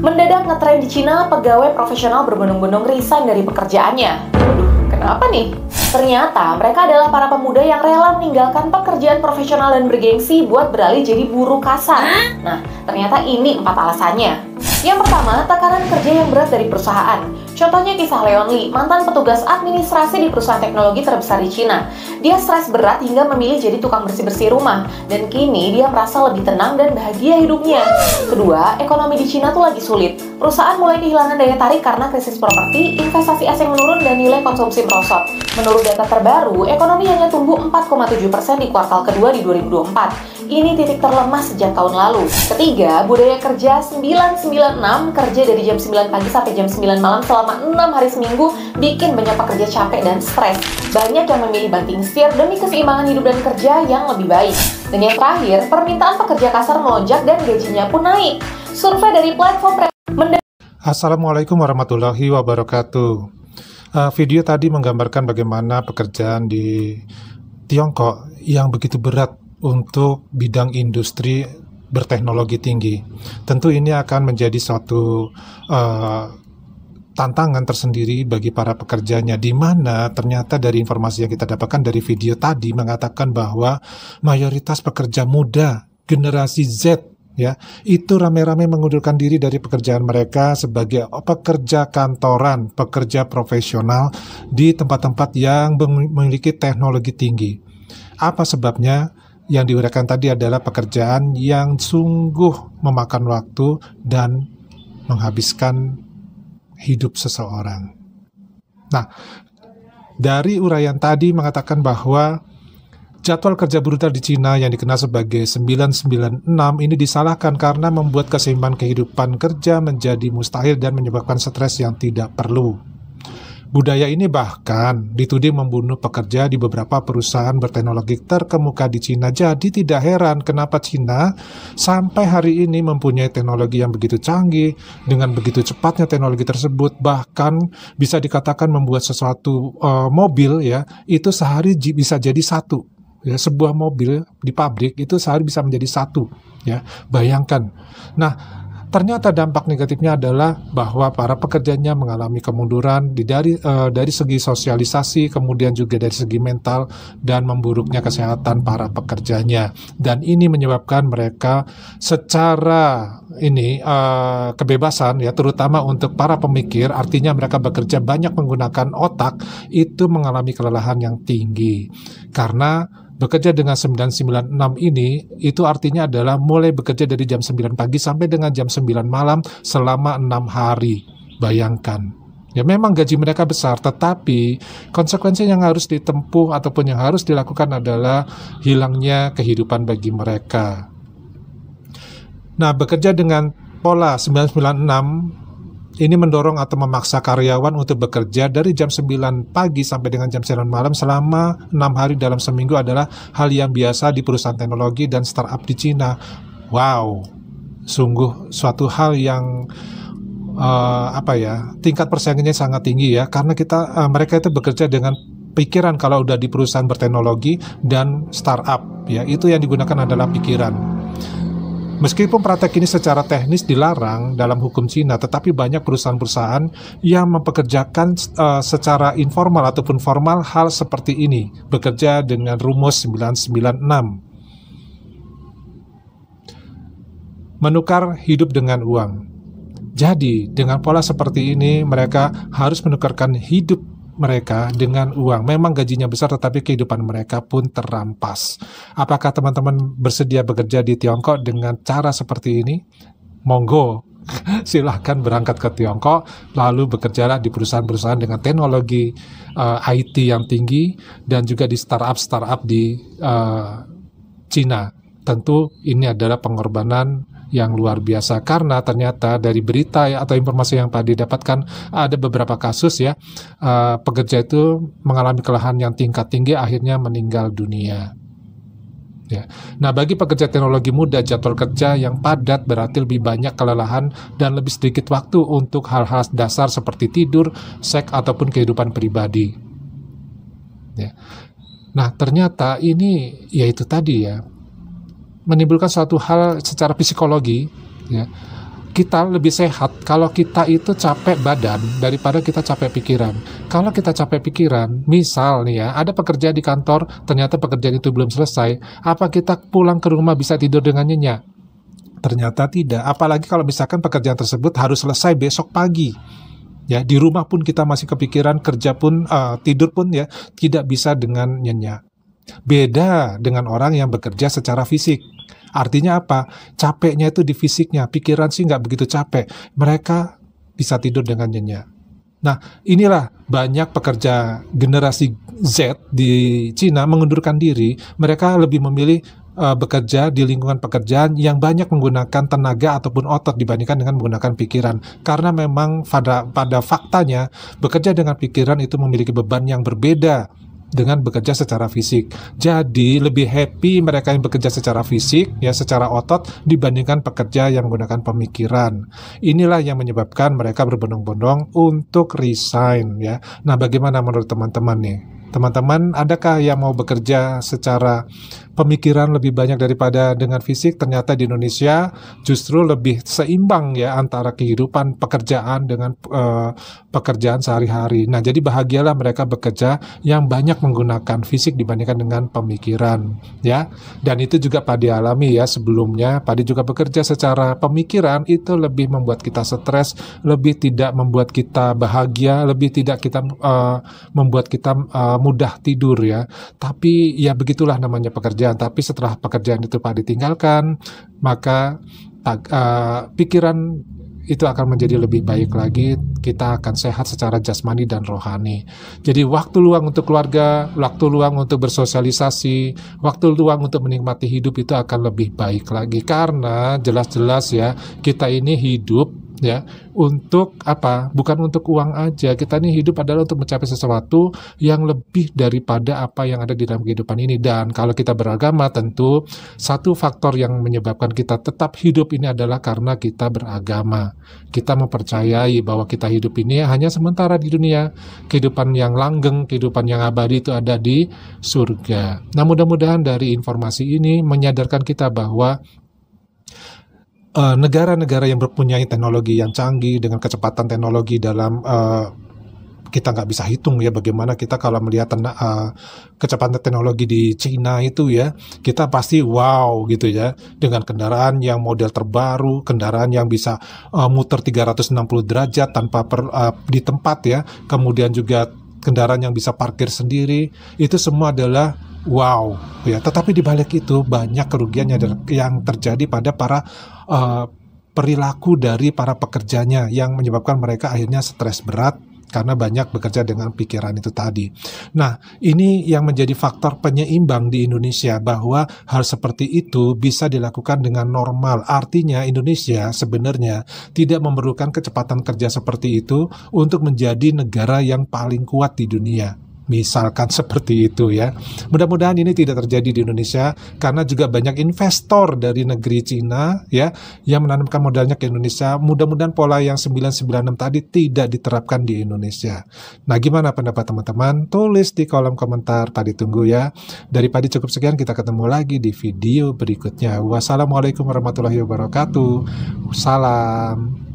Mendadak ngetrend di Cina, pegawai profesional berbondong-bondong resign dari pekerjaannya. Aduh, kenapa nih? Ternyata mereka adalah para pemuda yang rela meninggalkan pekerjaan profesional dan bergengsi buat beralih jadi buruh kasar. Nah, ternyata ini empat alasannya. Yang pertama, takaran kerja yang berat dari perusahaan. Contohnya kisah Leon Lee, mantan petugas administrasi di perusahaan teknologi terbesar di Cina. Dia stres berat hingga memilih jadi tukang bersih-bersih rumah, dan kini dia merasa lebih tenang dan bahagia hidupnya. Kedua, ekonomi di Cina tuh lagi sulit. Perusahaan mulai kehilangan daya tarik karena krisis properti, investasi asing menurun, dan nilai konsumsi merosot. Menurut data terbaru, ekonomi hanya tumbuh 4,7% di kuartal kedua di 2024. Ini titik terlemah sejak tahun lalu. Ketiga, budaya kerja 99 96 kerja dari jam 9 pagi sampai jam 9 malam selama 6 hari seminggu bikin banyak pekerja capek dan stres. Banyak yang memilih banting setir demi keseimbangan hidup dan kerja yang lebih baik. Dan yang terakhir, permintaan pekerja kasar melonjak dan gajinya pun naik. Survei dari platform Assalamualaikum warahmatullahi wabarakatuh. Uh, video tadi menggambarkan bagaimana pekerjaan di Tiongkok yang begitu berat untuk bidang industri berteknologi tinggi. Tentu ini akan menjadi suatu uh, tantangan tersendiri bagi para pekerjanya di mana ternyata dari informasi yang kita dapatkan dari video tadi mengatakan bahwa mayoritas pekerja muda generasi Z ya itu rame-rame mengundurkan diri dari pekerjaan mereka sebagai pekerja kantoran, pekerja profesional di tempat-tempat yang memiliki teknologi tinggi. Apa sebabnya? yang diuraikan tadi adalah pekerjaan yang sungguh memakan waktu dan menghabiskan hidup seseorang. Nah, dari uraian tadi mengatakan bahwa jadwal kerja brutal di Cina yang dikenal sebagai 996 ini disalahkan karena membuat keseimbangan kehidupan kerja menjadi mustahil dan menyebabkan stres yang tidak perlu. Budaya ini bahkan dituding membunuh pekerja di beberapa perusahaan berteknologi terkemuka di Cina. Jadi tidak heran kenapa Cina sampai hari ini mempunyai teknologi yang begitu canggih dengan begitu cepatnya teknologi tersebut bahkan bisa dikatakan membuat sesuatu uh, mobil ya itu sehari bisa jadi satu ya sebuah mobil di pabrik itu sehari bisa menjadi satu ya bayangkan nah Ternyata dampak negatifnya adalah bahwa para pekerjanya mengalami kemunduran dari uh, dari segi sosialisasi, kemudian juga dari segi mental dan memburuknya kesehatan para pekerjanya. Dan ini menyebabkan mereka secara ini uh, kebebasan ya, terutama untuk para pemikir, artinya mereka bekerja banyak menggunakan otak itu mengalami kelelahan yang tinggi karena bekerja dengan 996 ini itu artinya adalah mulai bekerja dari jam 9 pagi sampai dengan jam 9 malam selama enam hari. Bayangkan. Ya memang gaji mereka besar, tetapi konsekuensi yang harus ditempuh ataupun yang harus dilakukan adalah hilangnya kehidupan bagi mereka. Nah, bekerja dengan pola 996 ini mendorong atau memaksa karyawan untuk bekerja dari jam 9 pagi sampai dengan jam 9 malam selama enam hari dalam seminggu adalah hal yang biasa di perusahaan teknologi dan startup di Cina. Wow, sungguh suatu hal yang uh, apa ya tingkat persaingannya sangat tinggi ya karena kita uh, mereka itu bekerja dengan pikiran kalau udah di perusahaan berteknologi dan startup ya itu yang digunakan adalah pikiran. Meskipun praktek ini secara teknis dilarang dalam hukum Cina, tetapi banyak perusahaan-perusahaan yang mempekerjakan uh, secara informal ataupun formal hal seperti ini, bekerja dengan rumus 996. Menukar hidup dengan uang. Jadi, dengan pola seperti ini, mereka harus menukarkan hidup mereka dengan uang. Memang gajinya besar tetapi kehidupan mereka pun terampas. Apakah teman-teman bersedia bekerja di Tiongkok dengan cara seperti ini? Monggo, silahkan berangkat ke Tiongkok, lalu bekerja di perusahaan-perusahaan dengan teknologi uh, eh, IT yang tinggi dan juga di startup-startup di uh, Cina. Tentu ini adalah pengorbanan yang luar biasa karena ternyata dari berita atau informasi yang tadi dapatkan ada beberapa kasus ya uh, pekerja itu mengalami kelelahan yang tingkat tinggi akhirnya meninggal dunia. Ya. Nah, bagi pekerja teknologi muda, jadwal kerja yang padat berarti lebih banyak kelelahan dan lebih sedikit waktu untuk hal-hal dasar seperti tidur, seks, ataupun kehidupan pribadi. Ya. Nah, ternyata ini yaitu tadi ya, menimbulkan suatu hal secara psikologi ya kita lebih sehat kalau kita itu capek badan daripada kita capek pikiran. Kalau kita capek pikiran, misal nih ya, ada pekerja di kantor, ternyata pekerjaan itu belum selesai, apa kita pulang ke rumah bisa tidur dengan nyenyak? Ternyata tidak, apalagi kalau misalkan pekerjaan tersebut harus selesai besok pagi. Ya, di rumah pun kita masih kepikiran kerja pun uh, tidur pun ya tidak bisa dengan nyenyak. Beda dengan orang yang bekerja secara fisik. Artinya apa? Capeknya itu di fisiknya, pikiran sih nggak begitu capek. Mereka bisa tidur dengan nyenyak. Nah, inilah banyak pekerja generasi Z di Cina mengundurkan diri. Mereka lebih memilih uh, bekerja di lingkungan pekerjaan yang banyak menggunakan tenaga ataupun otot dibandingkan dengan menggunakan pikiran. Karena memang pada pada faktanya bekerja dengan pikiran itu memiliki beban yang berbeda dengan bekerja secara fisik. Jadi lebih happy mereka yang bekerja secara fisik ya secara otot dibandingkan pekerja yang menggunakan pemikiran. Inilah yang menyebabkan mereka berbondong-bondong untuk resign ya. Nah, bagaimana menurut teman-teman nih? Teman-teman, adakah yang mau bekerja secara pemikiran lebih banyak daripada dengan fisik? Ternyata di Indonesia justru lebih seimbang ya antara kehidupan pekerjaan dengan uh, pekerjaan sehari-hari. Nah, jadi bahagialah mereka bekerja yang banyak menggunakan fisik dibandingkan dengan pemikiran, ya. Dan itu juga Padi alami ya sebelumnya. Padi juga bekerja secara pemikiran itu lebih membuat kita stres, lebih tidak membuat kita bahagia, lebih tidak kita uh, membuat kita uh, mudah tidur ya. Tapi ya begitulah namanya pekerjaan. Tapi setelah pekerjaan itu Pak ditinggalkan, maka uh, pikiran itu akan menjadi lebih baik lagi. Kita akan sehat secara jasmani dan rohani. Jadi waktu luang untuk keluarga, waktu luang untuk bersosialisasi, waktu luang untuk menikmati hidup itu akan lebih baik lagi karena jelas-jelas ya kita ini hidup ya untuk apa bukan untuk uang aja kita ini hidup adalah untuk mencapai sesuatu yang lebih daripada apa yang ada di dalam kehidupan ini dan kalau kita beragama tentu satu faktor yang menyebabkan kita tetap hidup ini adalah karena kita beragama kita mempercayai bahwa kita hidup ini hanya sementara di dunia kehidupan yang langgeng kehidupan yang abadi itu ada di surga nah mudah-mudahan dari informasi ini menyadarkan kita bahwa Eh, negara-negara uh, yang mempunyai teknologi yang canggih dengan kecepatan teknologi dalam uh, kita nggak bisa hitung ya bagaimana kita kalau melihat uh, kecepatan teknologi di Cina itu ya kita pasti wow gitu ya dengan kendaraan yang model terbaru kendaraan yang bisa uh, muter 360 derajat tanpa per, uh, di tempat ya kemudian juga kendaraan yang bisa parkir sendiri itu semua adalah wow ya tetapi dibalik itu banyak kerugiannya yang terjadi pada para uh, perilaku dari para pekerjanya yang menyebabkan mereka akhirnya stres berat karena banyak bekerja dengan pikiran itu tadi. Nah, ini yang menjadi faktor penyeimbang di Indonesia bahwa hal seperti itu bisa dilakukan dengan normal. Artinya Indonesia sebenarnya tidak memerlukan kecepatan kerja seperti itu untuk menjadi negara yang paling kuat di dunia Misalkan seperti itu ya. Mudah-mudahan ini tidak terjadi di Indonesia karena juga banyak investor dari negeri Cina ya yang menanamkan modalnya ke Indonesia. Mudah-mudahan pola yang 996 tadi tidak diterapkan di Indonesia. Nah, gimana pendapat teman-teman? Tulis di kolom komentar Tadi tunggu ya. Daripada cukup sekian kita ketemu lagi di video berikutnya. Wassalamualaikum warahmatullahi wabarakatuh. Salam.